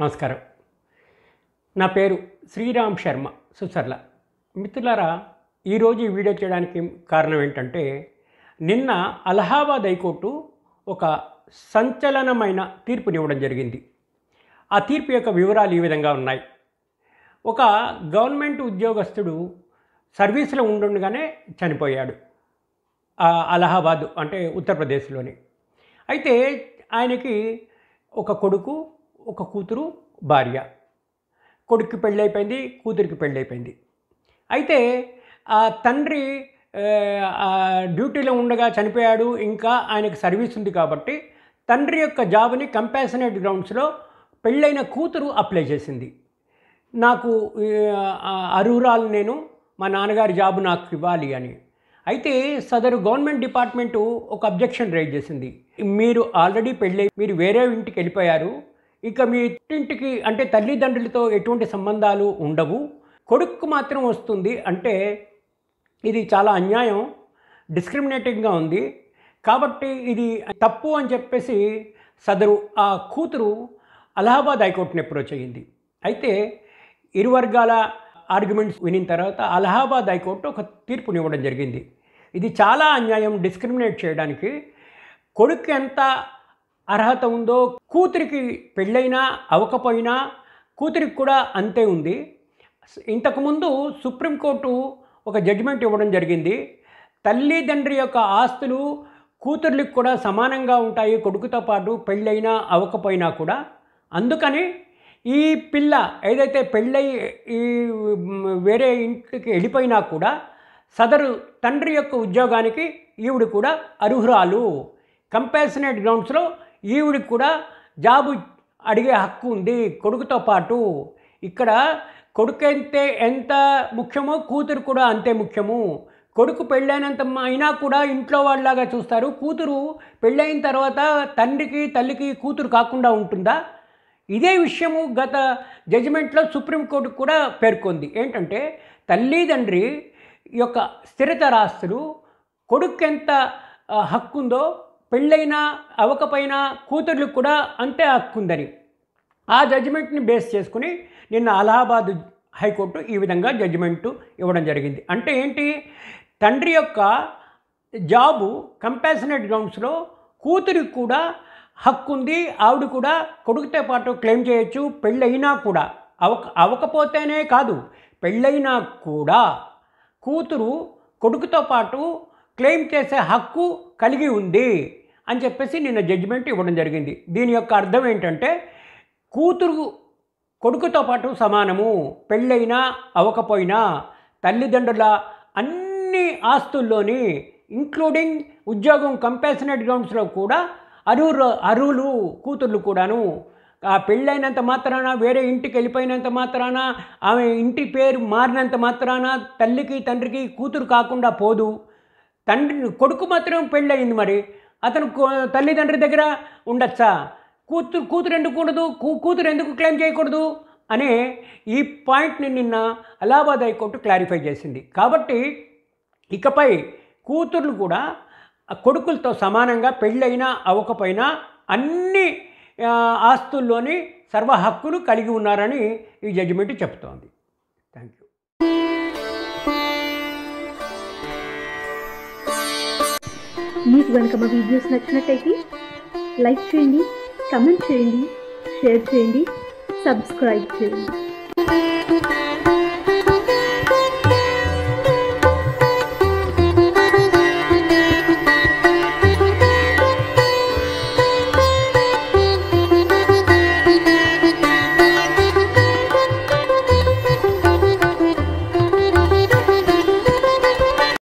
నమస్కారం నా పేరు శ్రీరామ్ శర్మ సుసర్ల మిత్రులారా ఈరోజు ఈ వీడియో చేయడానికి కారణం ఏంటంటే నిన్న అలహాబాద్ హైకోర్టు ఒక సంచలనమైన తీర్పునివ్వడం జరిగింది ఆ తీర్పు యొక్క వివరాలు ఈ విధంగా ఉన్నాయి ఒక గవర్నమెంట్ ఉద్యోగస్తుడు సర్వీస్లో ఉండుండగానే చనిపోయాడు అలహాబాద్ అంటే ఉత్తరప్రదేశ్లోని అయితే ఆయనకి ఒక కొడుకు ఒక కూతురు భార్య పెళ్ళి పెళ్ళైపోయింది కూతురికి పెళ్ళైపోయింది అయితే ఆ తండ్రి డ్యూటీలో ఉండగా చనిపోయాడు ఇంకా ఆయనకు సర్వీస్ ఉంది కాబట్టి తండ్రి యొక్క జాబ్ని కంపాసనేట్ గ్రౌండ్స్లో పెళ్ళైన కూతురు అప్లై చేసింది నాకు అరువురాలు నేను మా నాన్నగారి జాబు నాకు ఇవ్వాలి అని అయితే సదరు గవర్నమెంట్ డిపార్ట్మెంటు ఒక అబ్జెక్షన్ రేజ్ చేసింది మీరు ఆల్రెడీ పెళ్ళై మీరు వేరే ఇంటికి వెళ్ళిపోయారు ఇక మీ ఇంటింటికి అంటే తల్లిదండ్రులతో ఎటువంటి సంబంధాలు ఉండవు కొడుకు మాత్రం వస్తుంది అంటే ఇది చాలా అన్యాయం డిస్క్రిమినేటింగ్గా ఉంది కాబట్టి ఇది తప్పు అని చెప్పేసి సదరు ఆ కూతురు అలహాబాద్ హైకోర్టుని అప్రోచ్ అయ్యింది అయితే ఇరు వర్గాల ఆర్గ్యుమెంట్స్ వినిన తర్వాత అలహాబాద్ హైకోర్టు ఒక తీర్పునివ్వడం జరిగింది ఇది చాలా అన్యాయం డిస్క్రిమినేట్ చేయడానికి కొడుకు ఎంత అర్హత ఉందో కూతురికి పెళ్ళైనా అవకపోయినా కూతురికి కూడా అంతే ఉంది ఇంతకుముందు సుప్రీంకోర్టు ఒక జడ్జిమెంట్ ఇవ్వడం జరిగింది తల్లిదండ్రి యొక్క ఆస్తులు కూతుర్లకు కూడా సమానంగా ఉంటాయి కొడుకుతో పాటు పెళ్ళైనా అవ్వకపోయినా కూడా అందుకని ఈ పిల్ల ఏదైతే పెళ్ళై ఈ వేరే ఇంటికి వెళ్ళిపోయినా కూడా సదరు తండ్రి యొక్క ఉద్యోగానికి ఈవిడ కూడా అర్హురాలు కంపల్సనేట్ గ్రౌండ్స్లో ఈవిడికి కూడా జాబ్ అడిగే హక్కు ఉంది కొడుకుతో పాటు ఇక్కడ కొడుకు అంతే ఎంత ముఖ్యమో కూతురు కూడా అంతే ముఖ్యము కొడుకు పెళ్ళైనంత అయినా కూడా ఇంట్లో వాళ్ళలాగా చూస్తారు కూతురు పెళ్ళైన తర్వాత తండ్రికి తల్లికి కూతురు కాకుండా ఉంటుందా ఇదే విషయము గత జడ్జిమెంట్లో సుప్రీంకోర్టు కూడా పేర్కొంది ఏంటంటే తల్లిదండ్రి యొక్క రాస్తులు కొడుకు ఎంత హక్కు ఉందో పెళ్ళైనా అవకపోయినా కూతుర్లకు కూడా అంతే హక్కు ఉందని ఆ జడ్జిమెంట్ని బేస్ చేసుకుని నిన్న అలహాబాద్ హైకోర్టు ఈ విధంగా జడ్జిమెంటు ఇవ్వడం జరిగింది అంటే ఏంటి తండ్రి యొక్క జాబు కంపాసనేట్ గ్రౌండ్స్లో కూతురికి కూడా హక్కు ఉంది ఆవిడ కూడా కొడుకుతో పాటు క్లెయిమ్ చేయొచ్చు పెళ్ళైనా కూడా అవక అవకపోతేనే కాదు పెళ్ళైనా కూడా కూతురు కొడుకుతో పాటు క్లెయిమ్ చేసే హక్కు కలిగి ఉంది అని చెప్పేసి నిన్న జడ్జిమెంట్ ఇవ్వడం జరిగింది దీని యొక్క అర్థం ఏంటంటే కూతురు కొడుకుతో పాటు సమానము పెళ్ళైనా అవ్వకపోయినా తల్లిదండ్రుల అన్ని ఆస్తుల్లోని ఇంక్లూడింగ్ ఉద్యోగం కంపల్సరీ గ్రౌండ్స్లో కూడా అరువులు అరువులు కూతుర్లు కూడాను ఆ పెళ్ళైనంత మాత్రాన వేరే ఇంటికి వెళ్ళిపోయినంత మాత్రాన ఆమె ఇంటి పేరు మారినంత మాత్రాన తల్లికి తండ్రికి కూతురు కాకుండా పోదు తండ్రి కొడుకు మాత్రం పెళ్ళయింది మరి అతను తల్లిదండ్రి దగ్గర ఉండొచ్చా కూతురు కూతురు ఎందుకు ఉండదు కూతురు ఎందుకు క్లెయిమ్ చేయకూడదు అనే ఈ పాయింట్ని నిన్న అలహాబాద్ హైకోర్టు క్లారిఫై చేసింది కాబట్టి ఇకపై కూతుర్లు కూడా కొడుకులతో సమానంగా పెళ్ళైనా అవ్వకపోయినా అన్ని ఆస్తుల్లోని సర్వ హక్కులు కలిగి ఉన్నారని ఈ జడ్జిమెంట్ చెప్తోంది థ్యాంక్ యూ మీకు కనుక మా వీడియోస్ నచ్చినట్టయితే లైక్ చేయండి కమెంట్ చేయండి షేర్ చేయండి సబ్స్క్రైబ్ చేయండి